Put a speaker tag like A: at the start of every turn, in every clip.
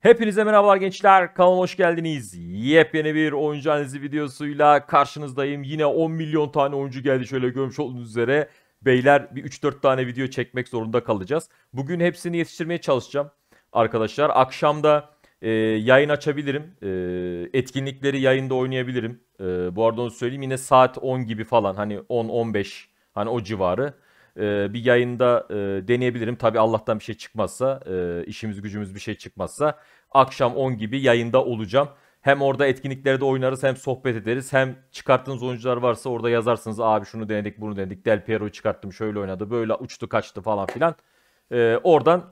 A: Hepinize merhabalar gençler. Kanalıma hoş geldiniz. Yepyeni bir oyuncu analizi videosuyla karşınızdayım. Yine 10 milyon tane oyuncu geldi şöyle görmüş olduğunuz üzere. Beyler bir 3-4 tane video çekmek zorunda kalacağız. Bugün hepsini yetiştirmeye çalışacağım arkadaşlar. Akşamda e, yayın açabilirim. E, etkinlikleri yayında oynayabilirim. E, bu arada onu söyleyeyim yine saat 10 gibi falan hani 10-15 hani o civarı e, bir yayında e, deneyebilirim. tabii Allah'tan bir şey çıkmazsa, e, işimiz gücümüz bir şey çıkmazsa akşam 10 gibi yayında olacağım. Hem orada etkinliklerde oynarız hem sohbet ederiz. Hem çıkarttığınız oyuncular varsa orada yazarsınız. Abi şunu denedik bunu denedik. Del Piero'yu çıkarttım şöyle oynadı böyle uçtu kaçtı falan filan. Ee, oradan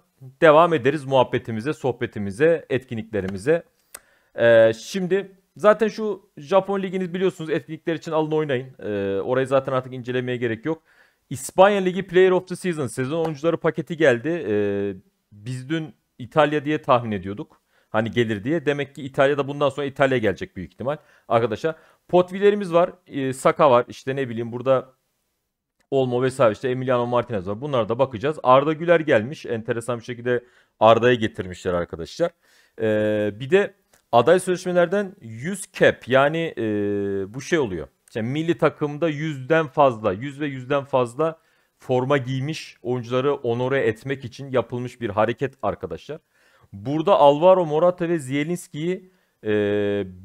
A: devam ederiz muhabbetimize, sohbetimize, etkinliklerimize. Ee, şimdi zaten şu Japon Ligi'ni biliyorsunuz etkinlikler için alın oynayın. Ee, orayı zaten artık incelemeye gerek yok. İspanya Ligi Player of the Season sezon oyuncuları paketi geldi. Ee, biz dün İtalya diye tahmin ediyorduk. Hani gelir diye. Demek ki İtalya'da bundan sonra İtalya gelecek büyük ihtimal. Arkadaşlar potvilerimiz var. Ee, Saka var. İşte ne bileyim burada Olmo vesaire işte Emiliano Martinez var. Bunlara da bakacağız. Arda Güler gelmiş. Enteresan bir şekilde Arda'yı getirmişler arkadaşlar. Ee, bir de aday sözleşmelerden 100 cap yani e, bu şey oluyor. İşte milli takımda yüzden fazla, yüz ve yüzden fazla forma giymiş oyuncuları onore etmek için yapılmış bir hareket arkadaşlar. Burada Alvaro Morata ve Zielinski'yi e,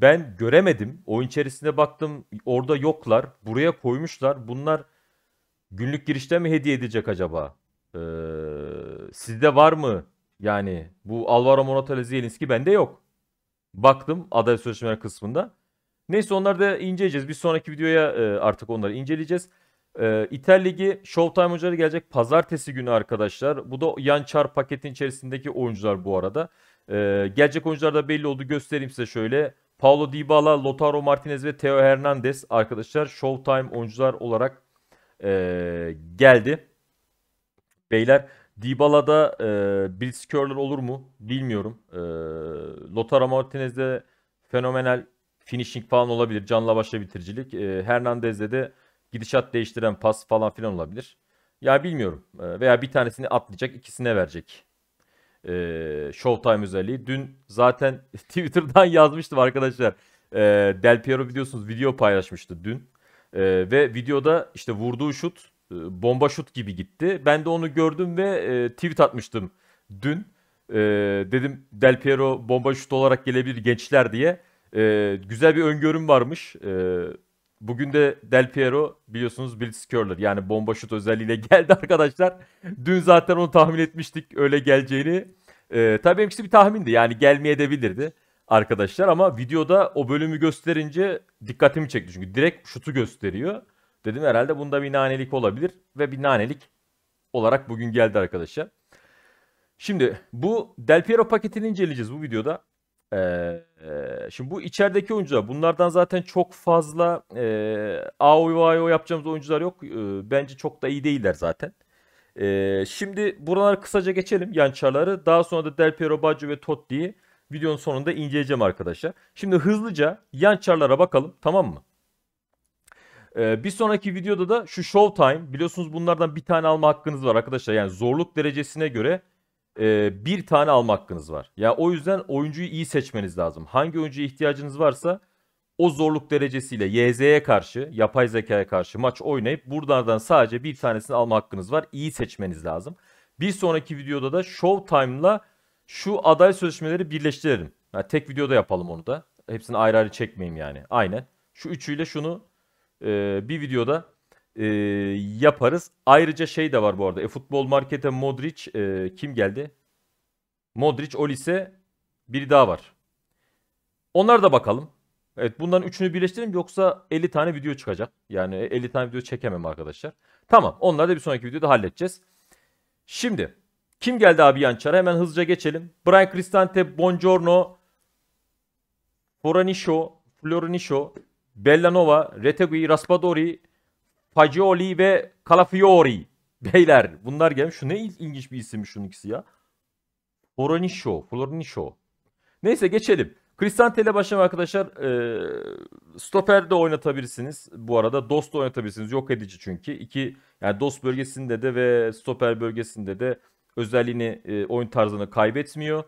A: ben göremedim. Oyun içerisinde baktım orada yoklar. Buraya koymuşlar. Bunlar günlük girişte mi hediye edecek acaba? E, sizde var mı? Yani bu Alvaro Morata ve Zielinski bende yok. Baktım aday sözleşmeler kısmında. Neyse onları da inceleyeceğiz. Bir sonraki videoya e, artık onları inceleyeceğiz. E, İtalya Ligi Showtime oyuncuları gelecek pazartesi günü arkadaşlar. Bu da yan çar paketin içerisindeki oyuncular bu arada. E, gelecek oyuncular da belli oldu. Göstereyim size şöyle. Paulo Dybala, Lotaro Martinez ve Theo Hernandez arkadaşlar Showtime oyuncular olarak e, geldi. Beyler Dybala'da e, Blitzkörler olur mu bilmiyorum. E, Lotaro de fenomenal finishing falan olabilir. Canla başla bitiricilik. E, ee, Hernandez'de de gidişat değiştiren pas falan filan olabilir. Ya bilmiyorum. E, veya bir tanesini atlayacak ikisine verecek. E, Showtime özelliği. Dün zaten Twitter'dan yazmıştım arkadaşlar. E, Del Piero biliyorsunuz video paylaşmıştı dün. E, ve videoda işte vurduğu şut e, bomba şut gibi gitti. Ben de onu gördüm ve e, tweet atmıştım dün. E, dedim Del Piero bomba şut olarak gelebilir gençler diye. E, güzel bir öngörüm varmış. E, bugün de Del Piero biliyorsunuz Blitzkörler yani bomba şut özelliğiyle geldi arkadaşlar. Dün zaten onu tahmin etmiştik öyle geleceğini. E, tabii benimkisi bir tahmindi yani gelmeye de arkadaşlar ama videoda o bölümü gösterince dikkatimi çekti çünkü direkt şutu gösteriyor. Dedim herhalde bunda bir nanelik olabilir ve bir nanelik olarak bugün geldi arkadaşlar. Şimdi bu Del Piero paketini inceleyeceğiz bu videoda. Ee, şimdi bu içerideki oyuncular bunlardan zaten çok fazla e, AO AO yapacağımız oyuncular yok. E, bence çok da iyi değiller zaten. E, şimdi buraları kısaca geçelim yançarları. Daha sonra da Del Piero Baggio ve Totti'yi videonun sonunda inceleyeceğim arkadaşlar. Şimdi hızlıca yançarlara bakalım tamam mı? Ee, bir sonraki videoda da şu Showtime biliyorsunuz bunlardan bir tane alma hakkınız var arkadaşlar. Yani zorluk derecesine göre e, bir tane alma hakkınız var. Ya yani o yüzden oyuncuyu iyi seçmeniz lazım. Hangi oyuncuya ihtiyacınız varsa o zorluk derecesiyle YZ'ye karşı, yapay zekaya karşı maç oynayıp buradan sadece bir tanesini alma hakkınız var. İyi seçmeniz lazım. Bir sonraki videoda da Showtime'la şu aday sözleşmeleri birleştirelim. Yani tek videoda yapalım onu da. Hepsini ayrı ayrı çekmeyeyim yani. Aynen. Şu üçüyle şunu e, bir videoda e, yaparız. Ayrıca şey de var bu arada. E, futbol markete Modric e, kim geldi? Modric, Olise biri daha var. Onlar da bakalım. Evet bundan üçünü birleştirelim yoksa 50 tane video çıkacak. Yani 50 tane video çekemem arkadaşlar. Tamam onları da bir sonraki videoda halledeceğiz. Şimdi kim geldi abi Yançar'a hemen hızlıca geçelim. Brian Cristante, Bongiorno, Foranisho, Florinisho, Bellanova, Retegui, Raspadori, Fagioli ve Calafiori. Beyler bunlar gelmiş. Şu ne ilginç bir isim şu ikisi ya. Flornisho. Flornisho. Neyse geçelim. Cristante başlayalım arkadaşlar. E, stoper de oynatabilirsiniz. Bu arada Dost oynatabilirsiniz. Yok edici çünkü. İki, yani Dost bölgesinde de ve stoper bölgesinde de özelliğini e, oyun tarzını kaybetmiyor.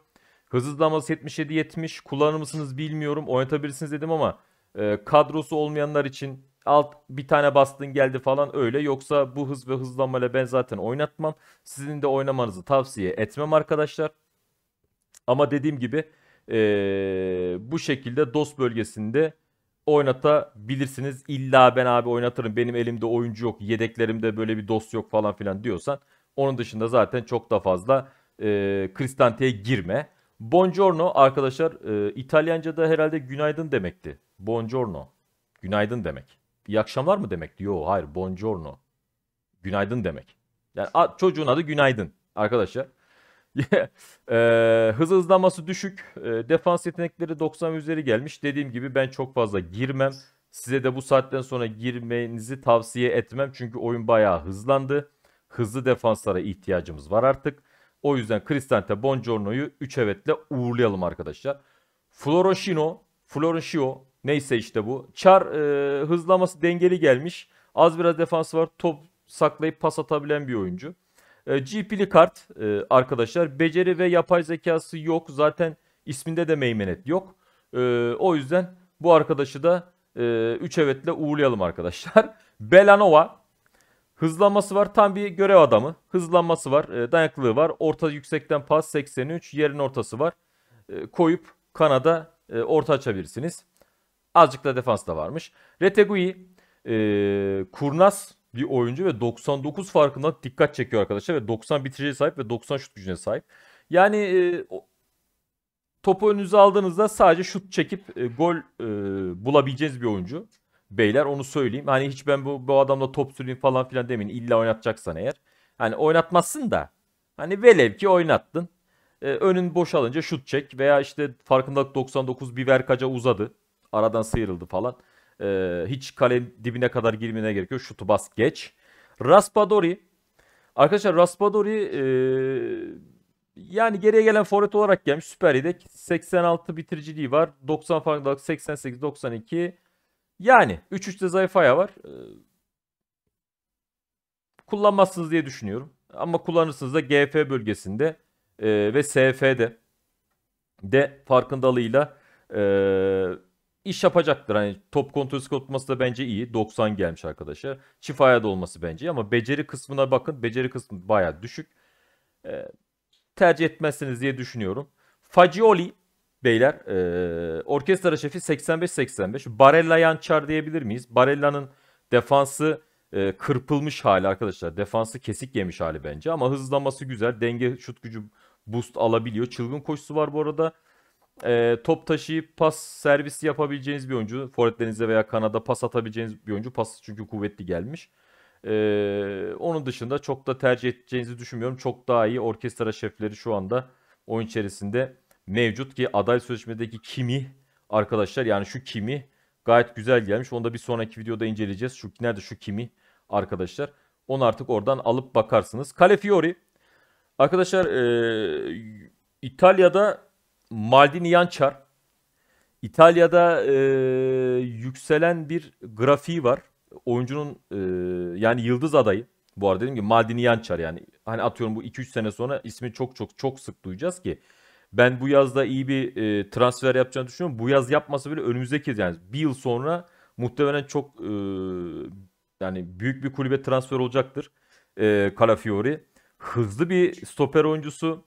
A: Hız 77-70. Kullanır mısınız bilmiyorum. Oynatabilirsiniz dedim ama e, kadrosu olmayanlar için alt bir tane bastın geldi falan öyle. Yoksa bu hız ve hızlanmayla ben zaten oynatmam. Sizin de oynamanızı tavsiye etmem arkadaşlar. Ama dediğim gibi ee, bu şekilde DOS bölgesinde oynatabilirsiniz. İlla ben abi oynatırım benim elimde oyuncu yok yedeklerimde böyle bir DOS yok falan filan diyorsan. Onun dışında zaten çok da fazla e, girme. Buongiorno arkadaşlar e, İtalyanca'da herhalde günaydın demekti. Buongiorno günaydın demek iyi akşamlar mı demek? Yok hayır buongiorno. Günaydın demek. Yani a, çocuğun adı günaydın arkadaşlar. e, hız hızlanması düşük. E, defans yetenekleri 90 üzeri gelmiş. Dediğim gibi ben çok fazla girmem. Size de bu saatten sonra girmenizi tavsiye etmem. Çünkü oyun bayağı hızlandı. Hızlı defanslara ihtiyacımız var artık. O yüzden Cristante Bongiorno'yu 3 evetle uğurlayalım arkadaşlar. Florosino, Florosio Neyse işte bu. Çar e, hızlaması dengeli gelmiş. Az biraz defans var. Top saklayıp pas atabilen bir oyuncu. E, GP'li kart e, arkadaşlar. Beceri ve yapay zekası yok. Zaten isminde de meymenet yok. E, o yüzden bu arkadaşı da 3 e, üç evetle uğurlayalım arkadaşlar. Belanova. Hızlanması var. Tam bir görev adamı. Hızlanması var. E, dayanıklılığı var. Orta yüksekten pas 83. Yerin ortası var. E, koyup kanada e, orta açabilirsiniz. Azıcık da defans da varmış. Retegui e, kurnaz bir oyuncu ve 99 farkında dikkat çekiyor arkadaşlar. Ve 90 bitiriciye sahip ve 90 şut gücüne sahip. Yani e, topu önünüze aldığınızda sadece şut çekip e, gol e, bulabileceğiniz bir oyuncu. Beyler onu söyleyeyim. Hani hiç ben bu, bu adamla top süreyim falan filan demeyin. İlla oynatacaksan eğer. Hani oynatmazsın da. Hani velev ki oynattın. E, önün boşalınca şut çek. Veya işte farkındalık 99 bir verkaca uzadı. Aradan sıyrıldı falan. Ee, hiç kale dibine kadar girmene gerek yok. Şutu bas geç. Raspadori. Arkadaşlar Raspadori e, yani geriye gelen forvet olarak gelmiş. Süper yedek. 86 bitiriciliği var. 90 farklı 88 92. Yani 3-3'te zayıf aya var. E, kullanmazsınız diye düşünüyorum. Ama kullanırsınız da GF bölgesinde e, ve SF'de de farkındalığıyla e, iş yapacaktır. Hani top kontrolü tutması da bence iyi. 90 gelmiş arkadaşa. Çift ayağı da olması bence iyi. ama beceri kısmına bakın. Beceri kısmı baya düşük. E, tercih etmezsiniz diye düşünüyorum. Fagioli beyler e, orkestra şefi 85-85. Barella Yançar diyebilir miyiz? Barella'nın defansı e, kırpılmış hali arkadaşlar. Defansı kesik yemiş hali bence ama hızlanması güzel. Denge şut gücü boost alabiliyor. Çılgın koşusu var bu arada e, top taşıyıp pas servisi yapabileceğiniz bir oyuncu. Forvetlerinizde veya kanada pas atabileceğiniz bir oyuncu. Pas çünkü kuvvetli gelmiş. E, onun dışında çok da tercih edeceğinizi düşünmüyorum. Çok daha iyi orkestra şefleri şu anda oyun içerisinde mevcut ki aday sözleşmedeki kimi arkadaşlar yani şu kimi gayet güzel gelmiş. Onu da bir sonraki videoda inceleyeceğiz. Şu nerede şu kimi arkadaşlar. Onu artık oradan alıp bakarsınız. Kale arkadaşlar e, İtalya'da Maldini Yançar. İtalya'da e, yükselen bir grafiği var. Oyuncunun e, yani yıldız adayı. Bu arada dedim ki Maldini Yançar yani. Hani atıyorum bu 2-3 sene sonra ismi çok çok çok sık duyacağız ki. Ben bu yazda iyi bir e, transfer yapacağını düşünüyorum. Bu yaz yapmasa bile önümüzdeki yani bir yıl sonra muhtemelen çok e, yani büyük bir kulübe transfer olacaktır. E, Calafiori. Hızlı bir stoper oyuncusu.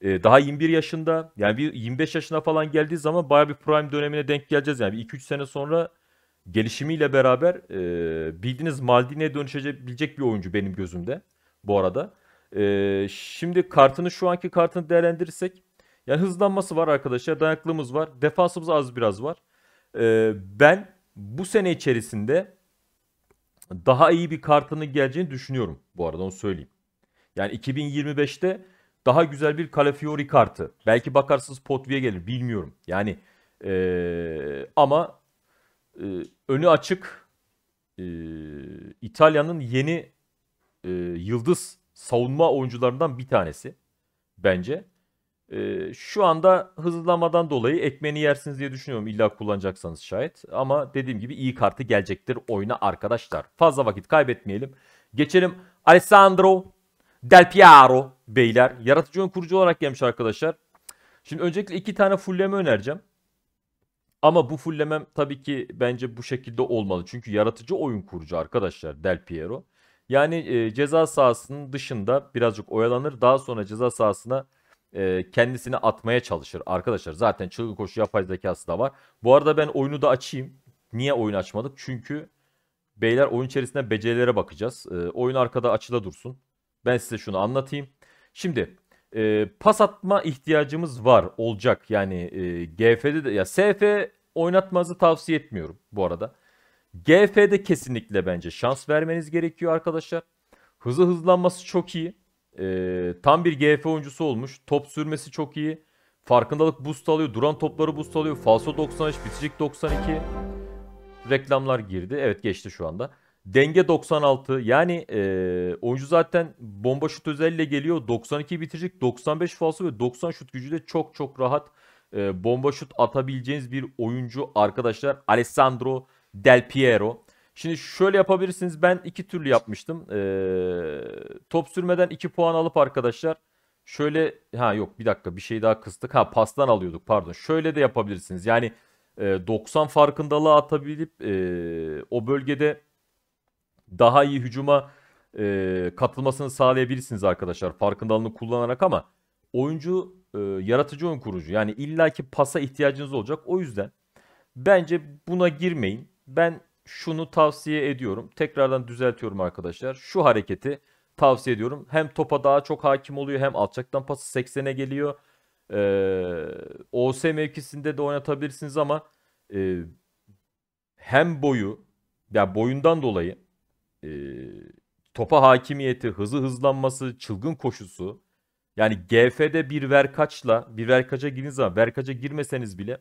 A: E, daha 21 yaşında yani bir 25 yaşına falan geldiği zaman baya bir prime dönemine denk geleceğiz. Yani 2-3 sene sonra gelişimiyle beraber e, bildiğiniz Maldini'ye dönüşebilecek bir oyuncu benim gözümde bu arada. E, şimdi kartını şu anki kartını değerlendirirsek yani hızlanması var arkadaşlar. dayaklığımız var. Defansımız az biraz var. E, ben bu sene içerisinde daha iyi bir kartının geleceğini düşünüyorum bu arada onu söyleyeyim. Yani 2025'te daha güzel bir Calafiori kartı. Belki bakarsınız Potvi'ye gelir bilmiyorum. Yani ee, ama e, önü açık e, İtalya'nın yeni e, yıldız savunma oyuncularından bir tanesi bence. E, şu anda hızlanmadan dolayı ekmeğini yersiniz diye düşünüyorum illa kullanacaksanız şayet. Ama dediğim gibi iyi kartı gelecektir oyuna arkadaşlar. Fazla vakit kaybetmeyelim. Geçelim Alessandro Del Piero beyler. Yaratıcı oyun kurucu olarak gelmiş arkadaşlar. Şimdi öncelikle iki tane fullleme önereceğim. Ama bu fullemem tabii ki bence bu şekilde olmalı. Çünkü yaratıcı oyun kurucu arkadaşlar Del Piero. Yani e, ceza sahasının dışında birazcık oyalanır. Daha sonra ceza sahasına e, kendisini atmaya çalışır arkadaşlar. Zaten çılgın koşu yapay zekası da var. Bu arada ben oyunu da açayım. Niye oyun açmadık? Çünkü beyler oyun içerisinde becerilere bakacağız. E, oyun arkada açıda dursun. Ben size şunu anlatayım. Şimdi e, pas atma ihtiyacımız var olacak. Yani e, GF'de de ya SF oynatmanızı tavsiye etmiyorum bu arada. GF'de kesinlikle bence şans vermeniz gerekiyor arkadaşlar. Hızı hızlanması çok iyi. E, tam bir GF oyuncusu olmuş. Top sürmesi çok iyi. Farkındalık boost alıyor. Duran topları boost alıyor. Falso 93, bitecek 92. Reklamlar girdi. Evet geçti şu anda. Denge 96. Yani e, oyuncu zaten bomba şut özelliğiyle geliyor. 92 bitirecek. 95 falso ve 90 şut gücüyle çok çok rahat e, bomba şut atabileceğiniz bir oyuncu arkadaşlar. Alessandro Del Piero. Şimdi şöyle yapabilirsiniz. Ben iki türlü yapmıştım. E, top sürmeden 2 puan alıp arkadaşlar. Şöyle ha yok bir dakika bir şey daha kıstık. Ha pastan alıyorduk pardon. Şöyle de yapabilirsiniz. Yani e, 90 farkındalığı atabilip e, o bölgede daha iyi hücuma e, katılmasını sağlayabilirsiniz arkadaşlar farkındalığını kullanarak ama oyuncu e, yaratıcı oyun kurucu yani illaki pasa ihtiyacınız olacak o yüzden bence buna girmeyin ben şunu tavsiye ediyorum tekrardan düzeltiyorum arkadaşlar şu hareketi tavsiye ediyorum hem topa daha çok hakim oluyor hem alçaktan pası 80'e geliyor e, OS mevkisinde de oynatabilirsiniz ama e, hem boyu ya yani boyundan dolayı e, topa hakimiyeti, hızı hızlanması, çılgın koşusu. Yani GF'de bir verkaçla, bir verkaca girdiğiniz zaman verkaca girmeseniz bile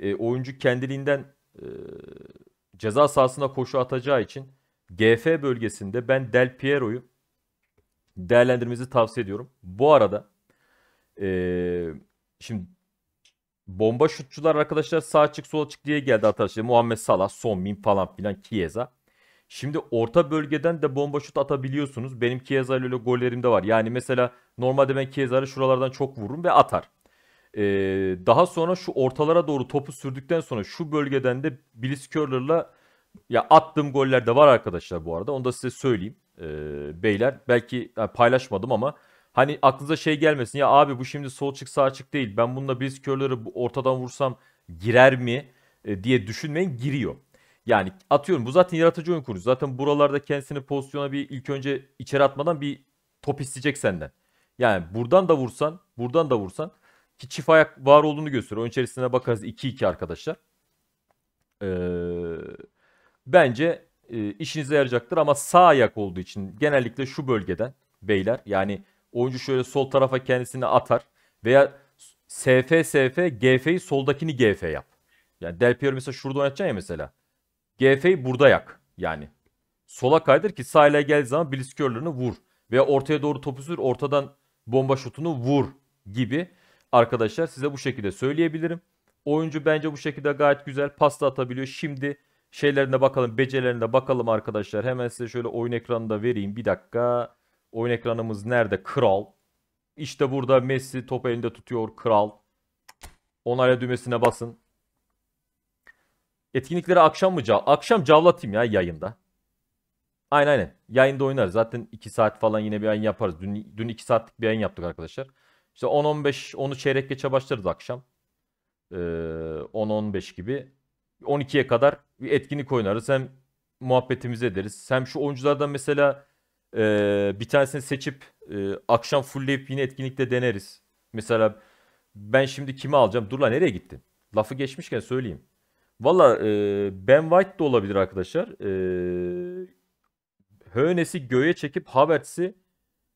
A: e, oyuncu kendiliğinden e, ceza sahasına koşu atacağı için GF bölgesinde ben Del Piero'yu değerlendirmenizi tavsiye ediyorum. Bu arada e, şimdi bomba şutçular arkadaşlar sağ çık sol çık diye geldi arkadaşlar. Muhammed Salah, Son Min falan filan Kieza. Şimdi orta bölgeden de bomba şut atabiliyorsunuz. Benim Kieza ile öyle gollerim de var. Yani mesela normalde ben Kieza'yı şuralardan çok vururum ve atar. Ee, daha sonra şu ortalara doğru topu sürdükten sonra şu bölgeden de Bliss Curler'la ya attığım goller de var arkadaşlar bu arada. Onu da size söyleyeyim ee, beyler. Belki yani paylaşmadım ama hani aklınıza şey gelmesin. Ya abi bu şimdi sol çık sağ çık değil. Ben bununla Bliss Curler'ı ortadan vursam girer mi e, diye düşünmeyin giriyor. Yani atıyorum bu zaten yaratıcı oyun kurucu. Zaten buralarda kendisini pozisyona bir ilk önce içeri atmadan bir top isteyecek senden. Yani buradan da vursan, buradan da vursan ki çift ayak var olduğunu gösteriyor. Oyun içerisine bakarız 2-2 arkadaşlar. Ee, bence e, işinize yarayacaktır ama sağ ayak olduğu için genellikle şu bölgeden beyler yani oyuncu şöyle sol tarafa kendisini atar veya SF SF GF'yi soldakini GF yap. Yani Del Piero mesela şurada oynatacaksın ya mesela. GF'yi burada yak yani. Sola kaydır ki sahile geldiği zaman Blitzkörler'ını vur. ve ortaya doğru topu sür ortadan bomba şutunu vur gibi arkadaşlar size bu şekilde söyleyebilirim. Oyuncu bence bu şekilde gayet güzel pasta atabiliyor. Şimdi şeylerine bakalım becerilerine bakalım arkadaşlar. Hemen size şöyle oyun ekranını da vereyim bir dakika. Oyun ekranımız nerede? Kral. İşte burada Messi top elinde tutuyor kral. Onayla düğmesine basın. Etkinlikleri akşam mı? Akşam cavlatayım ya yayında. Aynen aynen. Yayında oynarız. Zaten 2 saat falan yine bir yayın yaparız. Dün, dün 2 saatlik bir yayın yaptık arkadaşlar. İşte 10-15, onu çeyrek geçe başlarız akşam. Ee, 10-15 gibi. 12'ye kadar bir etkinlik oynarız. Hem muhabbetimizi ederiz. Hem şu oyunculardan mesela e, bir tanesini seçip e, akşam fullleyip yine etkinlikte deneriz. Mesela ben şimdi kimi alacağım? Dur lan nereye gittin? Lafı geçmişken söyleyeyim. Valla e, Ben White de olabilir arkadaşlar. E, Hönes'i göğe çekip Havertz'i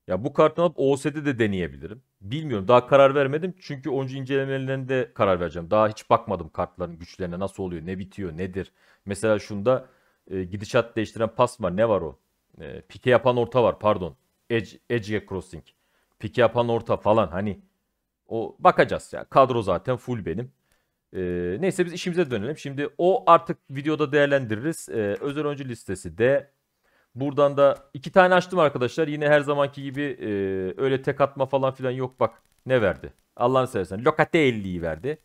A: ya bu kartını alıp OS'de de deneyebilirim. Bilmiyorum daha karar vermedim. Çünkü oyuncu incelemelerinde karar vereceğim. Daha hiç bakmadım kartların güçlerine nasıl oluyor, ne bitiyor, nedir. Mesela şunda e, gidişat değiştiren pas var. Ne var o? E, pike yapan orta var pardon. Edge, edge crossing. Pike yapan orta falan hani. O bakacağız ya. Kadro zaten full benim. E, neyse biz işimize dönelim. Şimdi o artık videoda değerlendiririz. E, özel oyuncu listesi de buradan da iki tane açtım arkadaşlar. Yine her zamanki gibi e, öyle tek atma falan filan yok bak. Ne verdi? Allah'ını seversen. Locatelli'yi verdi.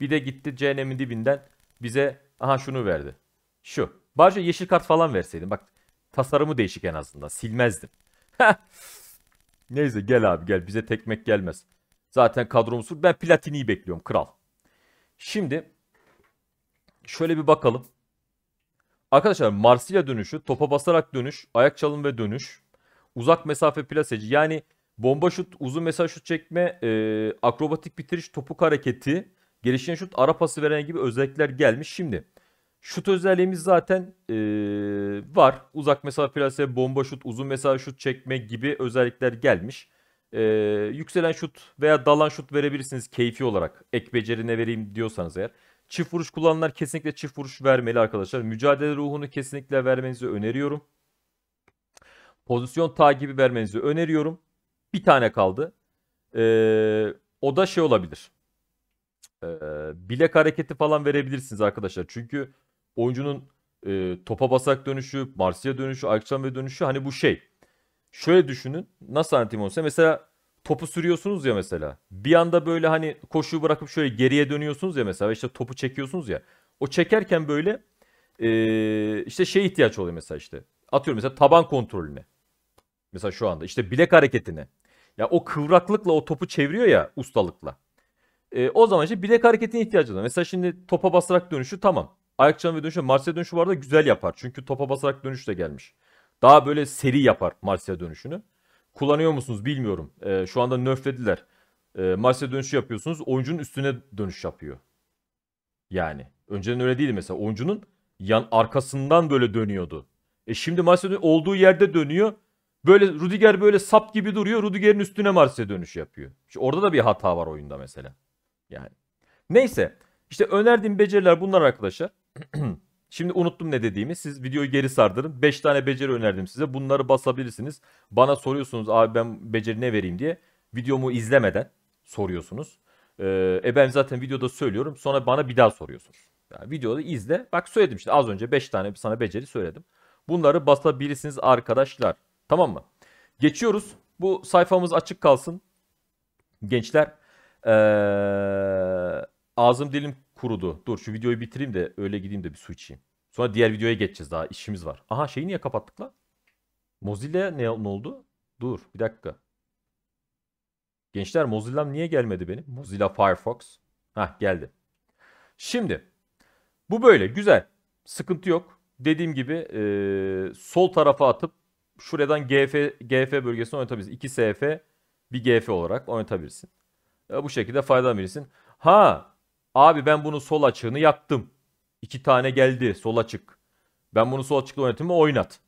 A: Bir de gitti cehennemin dibinden bize aha şunu verdi. Şu. Barca yeşil kart falan verseydin. Bak tasarımı değişik en azından. Silmezdim. Neyse gel abi gel. Bize tekmek gelmez. Zaten kadromuz. Ben platini bekliyorum kral. Şimdi şöyle bir bakalım. Arkadaşlar Marsilya dönüşü, topa basarak dönüş, ayak çalım ve dönüş, uzak mesafe plaseci yani bomba şut, uzun mesafe şut çekme, e, akrobatik bitiriş, topuk hareketi, gelişen şut, ara pası veren gibi özellikler gelmiş. Şimdi şut özelliğimiz zaten e, var. Uzak mesafe plase, bomba şut, uzun mesafe şut çekme gibi özellikler gelmiş e, yükselen şut veya dalan şut verebilirsiniz keyfi olarak. Ek becerine vereyim diyorsanız eğer. Çift vuruş kullananlar kesinlikle çift vuruş vermeli arkadaşlar. Mücadele ruhunu kesinlikle vermenizi öneriyorum. Pozisyon takibi vermenizi öneriyorum. Bir tane kaldı. Ee, o da şey olabilir. Ee, bilek hareketi falan verebilirsiniz arkadaşlar. Çünkü oyuncunun e, topa basak dönüşü, Marsya dönüşü, ayak ve dönüşü hani bu şey şöyle düşünün. Nasıl anlatayım olsa mesela topu sürüyorsunuz ya mesela. Bir anda böyle hani koşuyu bırakıp şöyle geriye dönüyorsunuz ya mesela işte topu çekiyorsunuz ya. O çekerken böyle ee, işte şey ihtiyaç oluyor mesela işte. Atıyorum mesela taban kontrolüne. Mesela şu anda işte bilek hareketine. Ya o kıvraklıkla o topu çeviriyor ya ustalıkla. E, o zaman işte bilek hareketine ihtiyacı var. Mesela şimdi topa basarak dönüşü tamam. Ayak ve dönüşü Marsilya dönüşü bu arada güzel yapar. Çünkü topa basarak dönüş de gelmiş. Daha böyle seri yapar Marsilya dönüşünü. Kullanıyor musunuz bilmiyorum. E, şu anda nöflediler. E, ee, Marsilya dönüşü yapıyorsunuz. Oyuncunun üstüne dönüş yapıyor. Yani. Önceden öyle değildi mesela. Oyuncunun yan arkasından böyle dönüyordu. E şimdi Marsilya olduğu yerde dönüyor. Böyle Rudiger böyle sap gibi duruyor. Rudiger'in üstüne Marsilya dönüşü yapıyor. İşte orada da bir hata var oyunda mesela. Yani. Neyse. İşte önerdiğim beceriler bunlar arkadaşlar. Şimdi unuttum ne dediğimi. Siz videoyu geri sardırın. 5 tane beceri önerdim size. Bunları basabilirsiniz. Bana soruyorsunuz abi ben beceri ne vereyim diye. Videomu izlemeden soruyorsunuz. Ee, e ben zaten videoda söylüyorum. Sonra bana bir daha soruyorsunuz. Yani videoda izle. Bak söyledim işte az önce 5 tane sana beceri söyledim. Bunları basabilirsiniz arkadaşlar. Tamam mı? Geçiyoruz. Bu sayfamız açık kalsın. Gençler. Ee, ağzım dilim kurudu. Dur şu videoyu bitireyim de öyle gideyim de bir su içeyim. Sonra diğer videoya geçeceğiz daha işimiz var. Aha şeyi niye kapattık la? Mozilla ne, ne oldu? Dur bir dakika. Gençler Mozilla'm niye gelmedi benim? Mozilla Firefox. Hah geldi. Şimdi bu böyle güzel. Sıkıntı yok. Dediğim gibi ee, sol tarafa atıp şuradan GF, GF bölgesini oynatabilirsin. 2 SF bir GF olarak oynatabilirsin. E, bu şekilde faydalanabilirsin. Ha Abi ben bunun sol açığını yaptım. İki tane geldi sol açık. Ben bunu sol açıkla oynatayım mı? Oynat.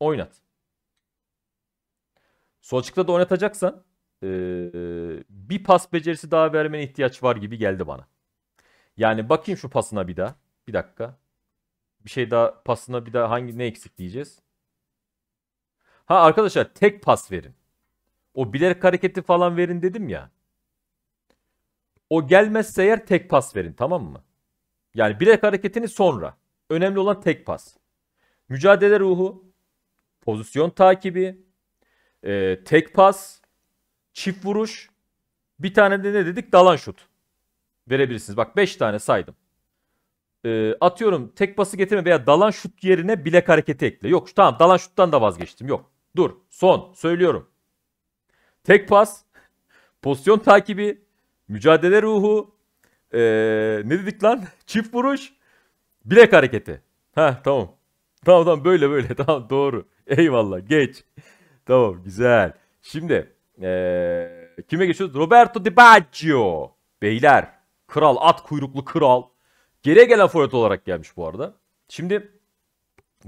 A: Oynat. Sol açıkta da oynatacaksan ee, bir pas becerisi daha vermene ihtiyaç var gibi geldi bana. Yani bakayım şu pasına bir daha. Bir dakika. Bir şey daha pasına bir daha hangi ne eksik diyeceğiz. Ha arkadaşlar tek pas verin. O bilerek hareketi falan verin dedim ya. O gelmezse eğer tek pas verin tamam mı? Yani bilek hareketini sonra. Önemli olan tek pas. Mücadele ruhu, pozisyon takibi, e, tek pas, çift vuruş. Bir tane de ne dedik? Dalan şut. Verebilirsiniz. Bak 5 tane saydım. E, atıyorum tek pası getirme veya dalan şut yerine bilek hareketi ekle. Yok tamam dalan şuttan da vazgeçtim. Yok dur son söylüyorum. Tek pas, pozisyon takibi, mücadele ruhu, ee, ne dedik lan? Çift vuruş, bilek hareketi. Ha tamam. Tamam tamam böyle böyle tamam doğru. Eyvallah geç. tamam güzel. Şimdi ee, kime geçiyoruz? Roberto Di Baggio. Beyler kral at kuyruklu kral. Geriye gelen forvet olarak gelmiş bu arada. Şimdi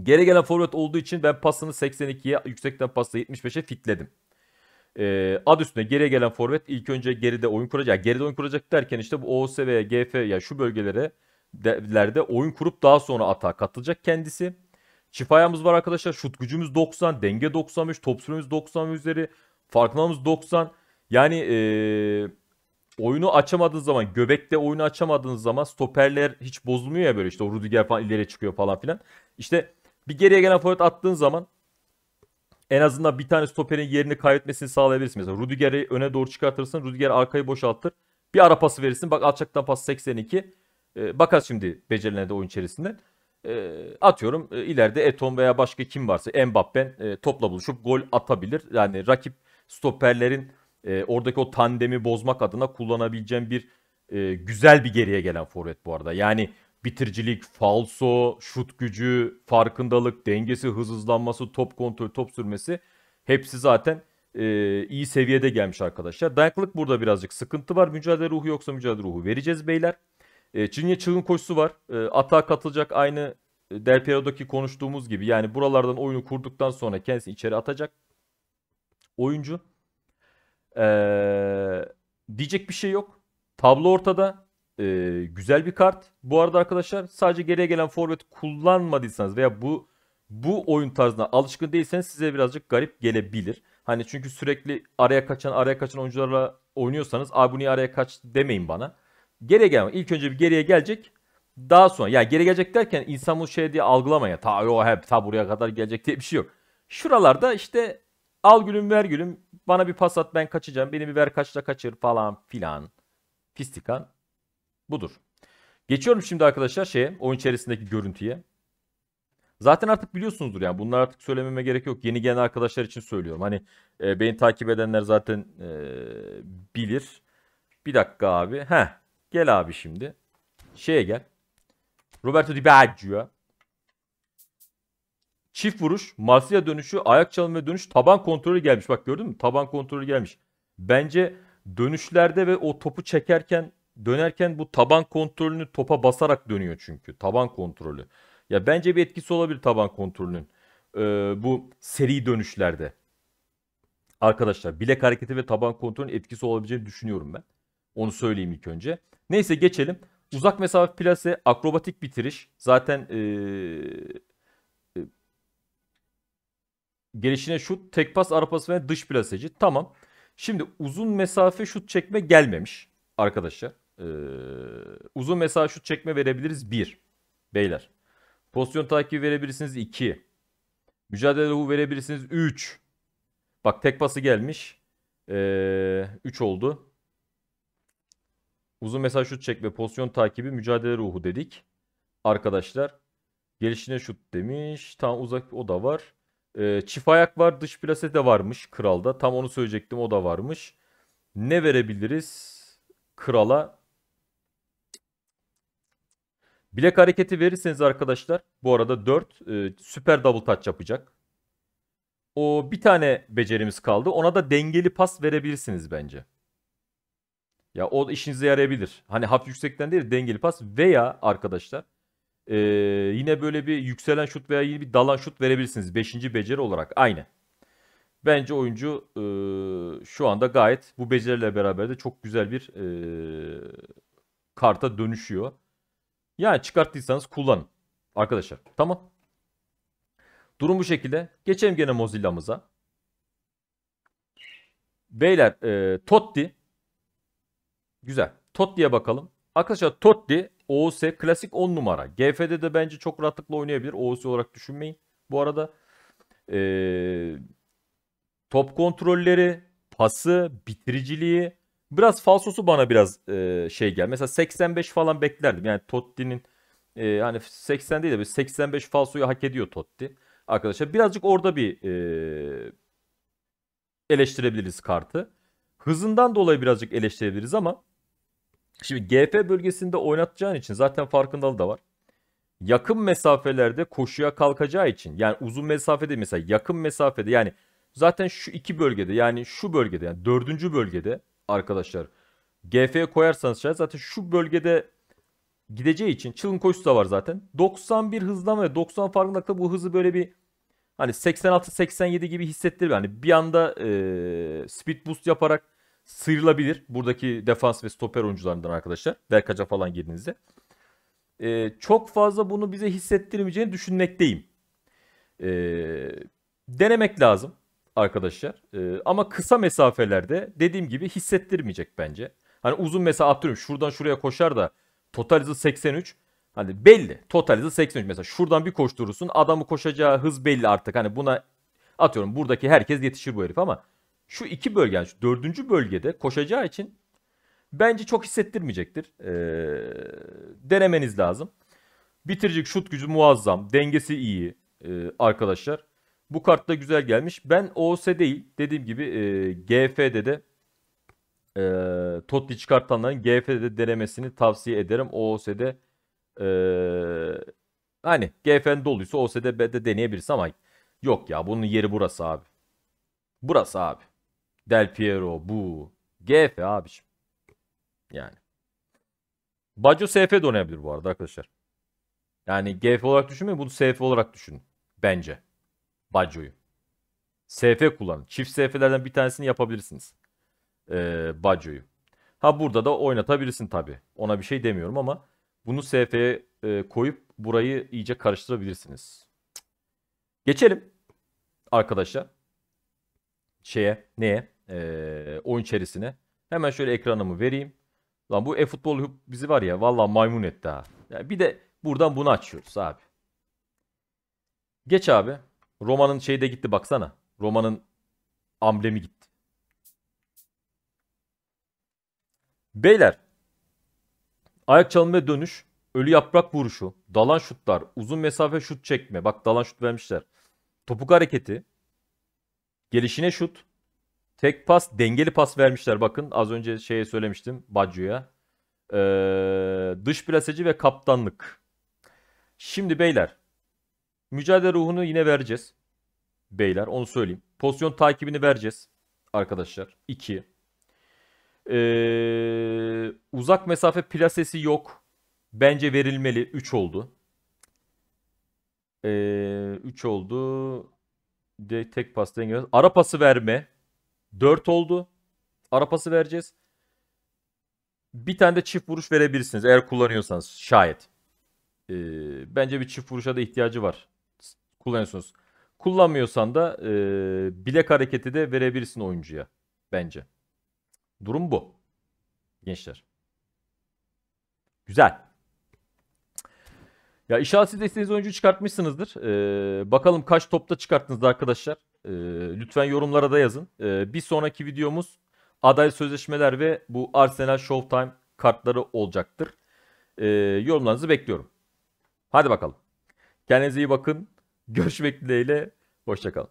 A: geri gelen forvet olduğu için ben pasını 82'ye yüksekten pasla 75'e fitledim e, ad üstüne geriye gelen forvet ilk önce geride oyun kuracak. Yani geride oyun kuracak derken işte bu OOS veya GF ya yani şu bölgelere lerde oyun kurup daha sonra atağa katılacak kendisi. Çifayamız var arkadaşlar. Şut gücümüz 90, denge 93, top süremiz 90 üzeri, farkındalığımız 90. Yani e, oyunu açamadığınız zaman, göbekte oyunu açamadığınız zaman stoperler hiç bozulmuyor ya böyle işte o Rudiger falan ileri çıkıyor falan filan. İşte bir geriye gelen forvet attığın zaman en azından bir tane stoperin yerini kaybetmesini sağlayabilirsin. Mesela Rudiger'i öne doğru çıkartırsın. Rudiger arkayı boşaltır. Bir ara pası verirsin. Bak alçaktan pas 82. E, ee, bakar şimdi becerilerine de oyun içerisinde. E, atıyorum e, ileride Eton veya başka kim varsa Mbappe e, topla buluşup gol atabilir. Yani rakip stoperlerin e, oradaki o tandemi bozmak adına kullanabileceğim bir e, güzel bir geriye gelen forvet bu arada. Yani bitiricilik, falso, şut gücü, farkındalık, dengesi, hız hızlanması, top kontrolü, top sürmesi hepsi zaten e, iyi seviyede gelmiş arkadaşlar. Dayaklık burada birazcık sıkıntı var. Mücadele ruhu yoksa mücadele ruhu vereceğiz beyler. E, Çinye çılgın koşusu var. E, atağa katılacak aynı e, Del Piero'daki konuştuğumuz gibi. Yani buralardan oyunu kurduktan sonra kendisini içeri atacak oyuncu. E, diyecek bir şey yok. Tablo ortada. Ee, güzel bir kart. Bu arada arkadaşlar sadece geriye gelen forvet kullanmadıysanız veya bu bu oyun tarzına alışkın değilseniz size birazcık garip gelebilir. Hani çünkü sürekli araya kaçan araya kaçan oyuncularla oynuyorsanız abi niye araya kaç demeyin bana. Geriye gelme. İlk önce bir geriye gelecek. Daha sonra yani geri gelecek derken insan bu şey diye algılamaya ta o hep ta buraya kadar gelecek diye bir şey yok. Şuralarda işte al gülüm ver gülüm bana bir pas at ben kaçacağım beni bir ver kaçla kaçır falan filan. Fistikan Budur. Geçiyorum şimdi arkadaşlar şeye, oyun içerisindeki görüntüye. Zaten artık biliyorsunuzdur yani bunlar artık söylememe gerek yok. Yeni gelen arkadaşlar için söylüyorum. Hani e, beni takip edenler zaten e, bilir. Bir dakika abi. He. Gel abi şimdi. Şeye gel. Roberto Di Baggio'ya. Çift vuruş, Marsilya dönüşü, ayak çalım ve dönüş, taban kontrolü gelmiş. Bak gördün mü? Taban kontrolü gelmiş. Bence dönüşlerde ve o topu çekerken dönerken bu taban kontrolünü topa basarak dönüyor çünkü. Taban kontrolü. Ya bence bir etkisi olabilir taban kontrolünün. Ee, bu seri dönüşlerde. Arkadaşlar bilek hareketi ve taban kontrolünün etkisi olabileceğini düşünüyorum ben. Onu söyleyeyim ilk önce. Neyse geçelim. Uzak mesafe plase, akrobatik bitiriş. Zaten ee, e, gelişine şut, tek pas, ara ve dış plaseci. Tamam. Şimdi uzun mesafe şut çekme gelmemiş arkadaşlar. Ee, uzun mesafe şut çekme verebiliriz 1. Beyler. Pozisyon takibi verebilirsiniz 2. Mücadele ruhu verebilirsiniz 3. Bak tek pası gelmiş. 3 ee, üç oldu. Uzun mesaj şut çekme, pozisyon takibi, mücadele ruhu dedik. Arkadaşlar. Gelişine şut demiş. Tam uzak o da var. Ee, çift ayak var. Dış plase de varmış kralda. Tam onu söyleyecektim o da varmış. Ne verebiliriz krala? Bilek hareketi verirseniz arkadaşlar bu arada 4 e, süper double touch yapacak. O bir tane becerimiz kaldı. Ona da dengeli pas verebilirsiniz bence. Ya o işinize yarayabilir. Hani hafif yüksekten değil dengeli pas veya arkadaşlar e, yine böyle bir yükselen şut veya yine bir dalan şut verebilirsiniz. Beşinci beceri olarak aynı. Bence oyuncu e, şu anda gayet bu becerilerle beraber de çok güzel bir e, karta dönüşüyor. Yani çıkarttıysanız kullanın. Arkadaşlar tamam. Durum bu şekilde. Geçelim gene Mozilla'mıza. Beyler e, Totti. Güzel. Totti'ye bakalım. Arkadaşlar Totti OOS klasik 10 numara. GF'de de bence çok rahatlıkla oynayabilir. OOS olarak düşünmeyin. Bu arada e, top kontrolleri, pası, bitiriciliği, Biraz falsosu bana biraz e, şey gel. Mesela 85 falan beklerdim. Yani Totti'nin e, hani 80 değil de 85 falsoyu hak ediyor Totti. Arkadaşlar birazcık orada bir e, eleştirebiliriz kartı. Hızından dolayı birazcık eleştirebiliriz ama şimdi GF bölgesinde oynatacağın için zaten farkındalığı da var. Yakın mesafelerde koşuya kalkacağı için yani uzun mesafede mesela yakın mesafede yani zaten şu iki bölgede yani şu bölgede yani dördüncü bölgede arkadaşlar. GF'ye koyarsanız şayet zaten şu bölgede gideceği için çılgın koşusu da var zaten. 91 hızdan ve 90 da bu hızı böyle bir hani 86-87 gibi hissettirir. Yani bir anda e, speed boost yaparak sıyrılabilir. Buradaki defans ve stoper oyuncularından arkadaşlar. Verkaca falan girdiğinizde. E, çok fazla bunu bize hissettirmeyeceğini düşünmekteyim. E, denemek lazım arkadaşlar. E, ama kısa mesafelerde dediğim gibi hissettirmeyecek bence. Hani uzun mesafe atıyorum şuradan şuraya koşar da total 83. Hani belli total 83 mesela şuradan bir koşturursun adamı koşacağı hız belli artık. Hani buna atıyorum buradaki herkes yetişir bu herif ama şu iki bölge yani şu dördüncü bölgede koşacağı için bence çok hissettirmeyecektir. E, denemeniz lazım. Bitiricik şut gücü muazzam. Dengesi iyi e, arkadaşlar. Bu kart da güzel gelmiş. Ben OS değil dediğim gibi e, GF'de de e, Totti çıkartanların GF'de de denemesini tavsiye ederim. OS'de e, hani GF'nin doluysa OS'de de deneyebilirsin ama yok ya bunun yeri burası abi. Burası abi. Del Piero bu. GF abiciğim. Yani. Baggio SF de bu arada arkadaşlar. Yani GF olarak düşünmeyin bunu SF olarak düşünün. Bence. Baggio'yu. SF kullanın. Çift SF'lerden bir tanesini yapabilirsiniz. Ee, Baggio'yu. Ha burada da oynatabilirsin tabi. Ona bir şey demiyorum ama bunu SF'ye e, koyup burayı iyice karıştırabilirsiniz. Geçelim arkadaşlar. Şeye neye? Ee, oyun içerisine. Hemen şöyle ekranımı vereyim. Lan bu e-futbol bizi var ya valla maymun etti ha. Yani bir de buradan bunu açıyoruz abi. Geç abi. Roma'nın şeyi de gitti baksana. Roma'nın amblemi gitti. Beyler. Ayak çalınmaya dönüş. Ölü yaprak vuruşu. Dalan şutlar. Uzun mesafe şut çekme. Bak dalan şut vermişler. Topuk hareketi. Gelişine şut. Tek pas dengeli pas vermişler bakın. Az önce şeye söylemiştim Baggio'ya. Ee, dış plaseci ve kaptanlık. Şimdi beyler Mücadele ruhunu yine vereceğiz. Beyler onu söyleyeyim. Pozisyon takibini vereceğiz. Arkadaşlar. 2. Ee, uzak mesafe plasesi yok. Bence verilmeli. 3 oldu. 3 ee, üç oldu. De tek pasta engellemez. Ara pası verme. 4 oldu. Ara pası vereceğiz. Bir tane de çift vuruş verebilirsiniz eğer kullanıyorsanız şayet. Ee, bence bir çift vuruşa da ihtiyacı var kullanıyorsunuz. Kullanmıyorsan da e, bilek hareketi de verebilirsin oyuncuya bence. Durum bu. Gençler. Güzel. Ya inşallah siz de istediğiniz oyuncu çıkartmışsınızdır. Ee, bakalım kaç topta çıkarttınız arkadaşlar. Ee, lütfen yorumlara da yazın. Ee, bir sonraki videomuz aday sözleşmeler ve bu Arsenal Showtime kartları olacaktır. Ee, yorumlarınızı bekliyorum. Hadi bakalım. Kendinize iyi bakın. Görüşmek dileğiyle. Hoşçakalın.